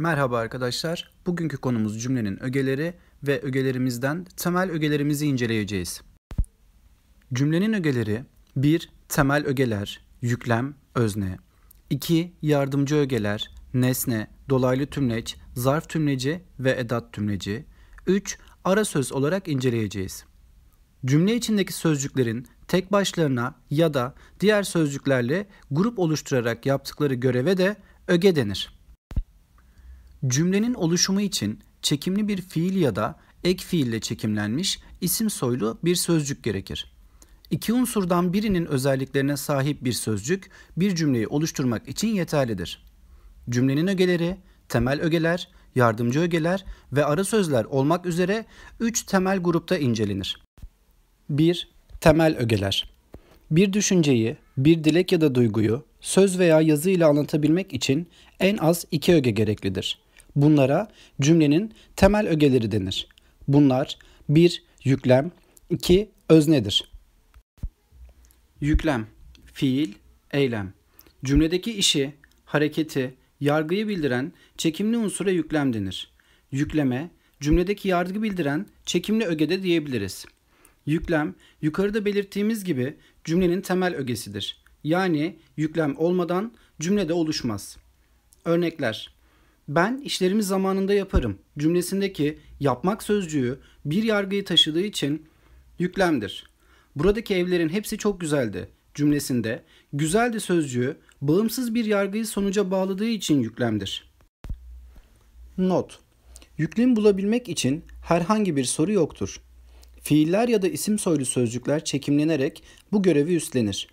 Merhaba arkadaşlar. Bugünkü konumuz cümlenin ögeleri ve ögelerimizden temel ögelerimizi inceleyeceğiz. Cümlenin ögeleri 1. Temel ögeler, yüklem, özne. 2. Yardımcı ögeler, nesne, dolaylı tümleç, zarf tümleci ve edat tümleci. 3. Ara söz olarak inceleyeceğiz. Cümle içindeki sözcüklerin tek başlarına ya da diğer sözcüklerle grup oluşturarak yaptıkları göreve de öge denir. Cümlenin oluşumu için çekimli bir fiil ya da ek fiille çekimlenmiş isim soylu bir sözcük gerekir. İki unsurdan birinin özelliklerine sahip bir sözcük bir cümleyi oluşturmak için yeterlidir. Cümlenin ögeleri, temel ögeler, yardımcı ögeler ve ara sözler olmak üzere üç temel grupta incelenir. 1. Temel ögeler. Bir düşünceyi, bir dilek ya da duyguyu söz veya yazı ile anlatabilmek için en az iki öge gereklidir. Bunlara cümlenin temel ögeleri denir. Bunlar 1. Yüklem 2. Öznedir. Yüklem, fiil, eylem. Cümledeki işi, hareketi, yargıyı bildiren çekimli unsura yüklem denir. Yükleme, cümledeki yargı bildiren çekimli ögede diyebiliriz. Yüklem, yukarıda belirttiğimiz gibi cümlenin temel ögesidir. Yani yüklem olmadan cümlede oluşmaz. Örnekler ben işlerimi zamanında yaparım cümlesindeki yapmak sözcüğü bir yargıyı taşıdığı için yüklemdir. Buradaki evlerin hepsi çok güzeldi cümlesinde güzeldi sözcüğü bağımsız bir yargıyı sonuca bağladığı için yüklemdir. Not Yüklem bulabilmek için herhangi bir soru yoktur. Fiiller ya da isim soylu sözcükler çekimlenerek bu görevi üstlenir.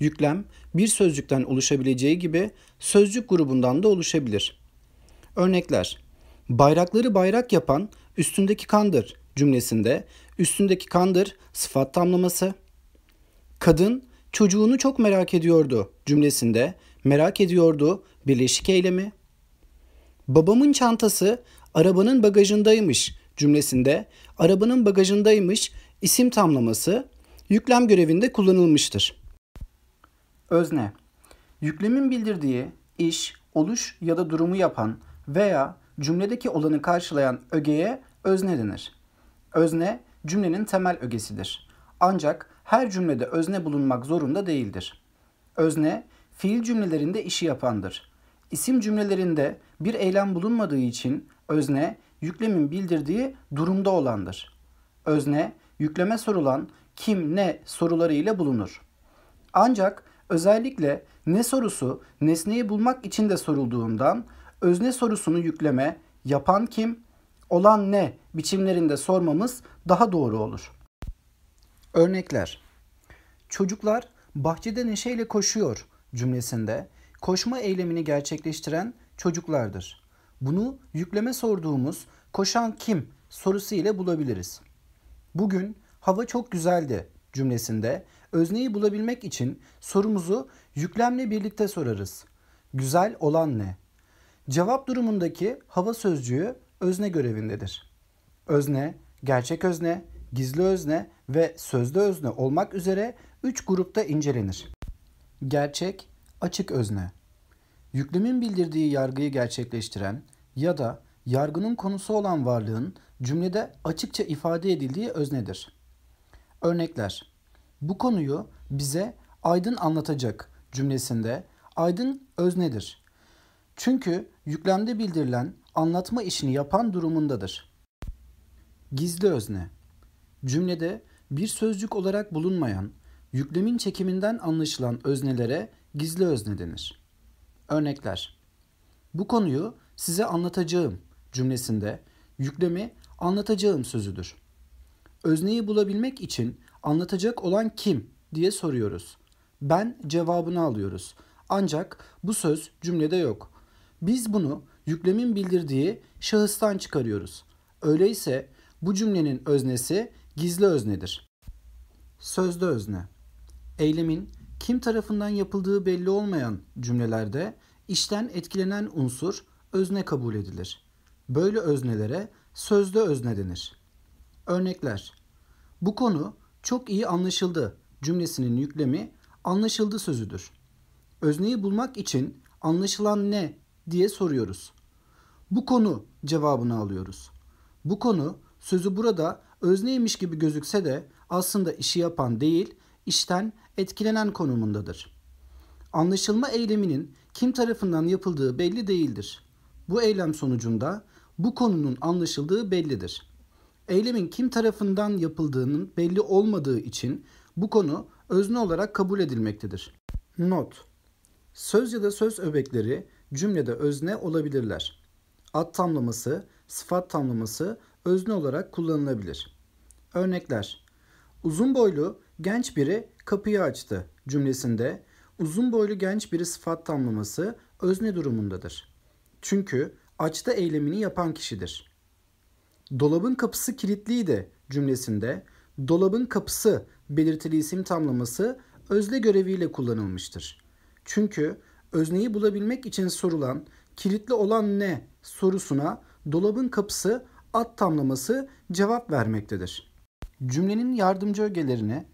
Yüklem bir sözcükten oluşabileceği gibi sözcük grubundan da oluşabilir. Örnekler Bayrakları bayrak yapan üstündeki kandır cümlesinde üstündeki kandır sıfat tamlaması. Kadın çocuğunu çok merak ediyordu cümlesinde merak ediyordu birleşik eylemi. Babamın çantası arabanın bagajındaymış cümlesinde arabanın bagajındaymış isim tamlaması yüklem görevinde kullanılmıştır. Özne Yüklemin bildirdiği iş, oluş ya da durumu yapan veya cümledeki olanı karşılayan ögeye özne denir. Özne cümlenin temel ögesidir. Ancak her cümlede özne bulunmak zorunda değildir. Özne fiil cümlelerinde işi yapandır. İsim cümlelerinde bir eylem bulunmadığı için özne yüklemin bildirdiği durumda olandır. Özne yükleme sorulan kim ne sorularıyla bulunur. Ancak özellikle ne sorusu nesneyi bulmak için de sorulduğundan özne sorusunu yükleme, yapan kim, olan ne biçimlerinde sormamız daha doğru olur. Örnekler Çocuklar bahçede neşeyle koşuyor cümlesinde koşma eylemini gerçekleştiren çocuklardır. Bunu yükleme sorduğumuz koşan kim sorusu ile bulabiliriz. Bugün hava çok güzeldi cümlesinde özneyi bulabilmek için sorumuzu yüklemle birlikte sorarız. Güzel olan ne? Cevap durumundaki hava sözcüğü özne görevindedir. Özne, gerçek özne, gizli özne ve sözde özne olmak üzere 3 grupta incelenir. Gerçek, açık özne. Yüklemin bildirdiği yargıyı gerçekleştiren ya da yargının konusu olan varlığın cümlede açıkça ifade edildiği öznedir. Örnekler Bu konuyu bize Aydın anlatacak cümlesinde Aydın öznedir. Çünkü yüklemde bildirilen anlatma işini yapan durumundadır. Gizli özne Cümlede bir sözcük olarak bulunmayan, yüklemin çekiminden anlaşılan öznelere gizli özne denir. Örnekler Bu konuyu size anlatacağım cümlesinde yüklemi anlatacağım sözüdür. Özneyi bulabilmek için anlatacak olan kim diye soruyoruz. Ben cevabını alıyoruz. Ancak bu söz cümlede yok. Biz bunu yüklemin bildirdiği şahıstan çıkarıyoruz. Öyleyse bu cümlenin öznesi gizli öznedir. Sözde özne. Eylemin kim tarafından yapıldığı belli olmayan cümlelerde işten etkilenen unsur özne kabul edilir. Böyle öznelere sözde özne denir. Örnekler. Bu konu çok iyi anlaşıldı cümlesinin yüklemi anlaşıldı sözüdür. Özneyi bulmak için anlaşılan ne diye soruyoruz. Bu konu cevabını alıyoruz. Bu konu sözü burada özneymiş gibi gözükse de aslında işi yapan değil, işten etkilenen konumundadır. Anlaşılma eyleminin kim tarafından yapıldığı belli değildir. Bu eylem sonucunda bu konunun anlaşıldığı bellidir. Eylemin kim tarafından yapıldığının belli olmadığı için bu konu özne olarak kabul edilmektedir. Not Söz ya da söz öbekleri cümlede özne olabilirler. Ad tamlaması, sıfat tamlaması özne olarak kullanılabilir. Örnekler Uzun boylu genç biri kapıyı açtı cümlesinde uzun boylu genç biri sıfat tamlaması özne durumundadır. Çünkü açta eylemini yapan kişidir. Dolabın kapısı kilitliydi cümlesinde dolabın kapısı belirtili isim tamlaması özle göreviyle kullanılmıştır. Çünkü özneyi bulabilmek için sorulan kilitli olan ne sorusuna dolabın kapısı at tamlaması cevap vermektedir. Cümlenin yardımcı ögelerini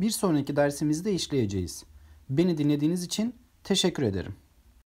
bir sonraki dersimizde işleyeceğiz. Beni dinlediğiniz için teşekkür ederim.